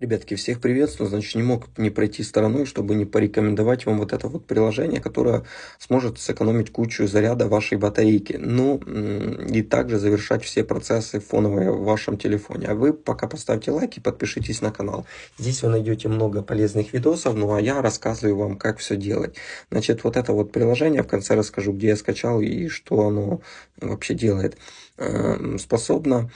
Ребятки, всех приветствую. Значит, не мог не пройти стороной, чтобы не порекомендовать вам вот это вот приложение, которое сможет сэкономить кучу заряда вашей батарейки. Ну, и также завершать все процессы фоновые в вашем телефоне. А вы пока поставьте лайк и подпишитесь на канал. Здесь вы найдете много полезных видосов, ну а я рассказываю вам, как все делать. Значит, вот это вот приложение, в конце расскажу, где я скачал и что оно вообще делает, эм, способна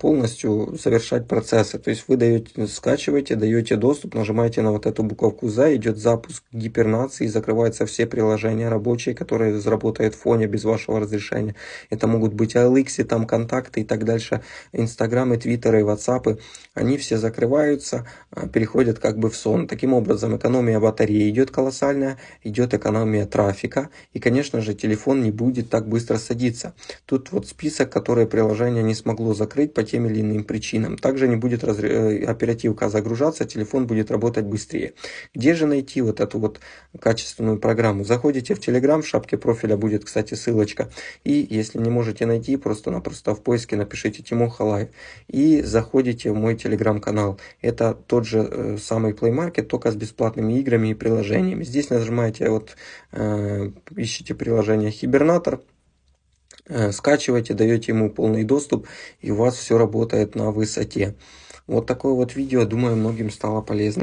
полностью совершать процессы. То есть вы даете, скачиваете, даете доступ, нажимаете на вот эту буковку «За», идет запуск гипернации, закрываются все приложения рабочие, которые заработают в фоне без вашего разрешения. Это могут быть ALX, там контакты и так дальше, Инстаграмы, Твиттеры, Ватсапы. Они все закрываются, а, переходят как бы в сон. Таким образом, экономия батареи идет колоссальная, идет экономия трафика, и, конечно же, телефон не будет так быстро садиться. Тут вот список, который приложение не смогло закрыть по тем или иным причинам. Также не будет раз... Э, оперативка загружаться, телефон будет работать быстрее. Где же найти вот эту вот качественную программу? Заходите в Telegram, в шапке профиля будет, кстати, ссылочка. И если не можете найти, просто-напросто в поиске напишите Тимо Халаев. И заходите в мой Telegram-канал. Это тот же э, самый Play Market, только с бесплатными играми и приложениями. Здесь нажимаете, вот э, ищите приложение Хибернатор Э, скачиваете, даете ему полный доступ, и у вас все работает на высоте. Вот такое вот видео, думаю, многим стало полезно.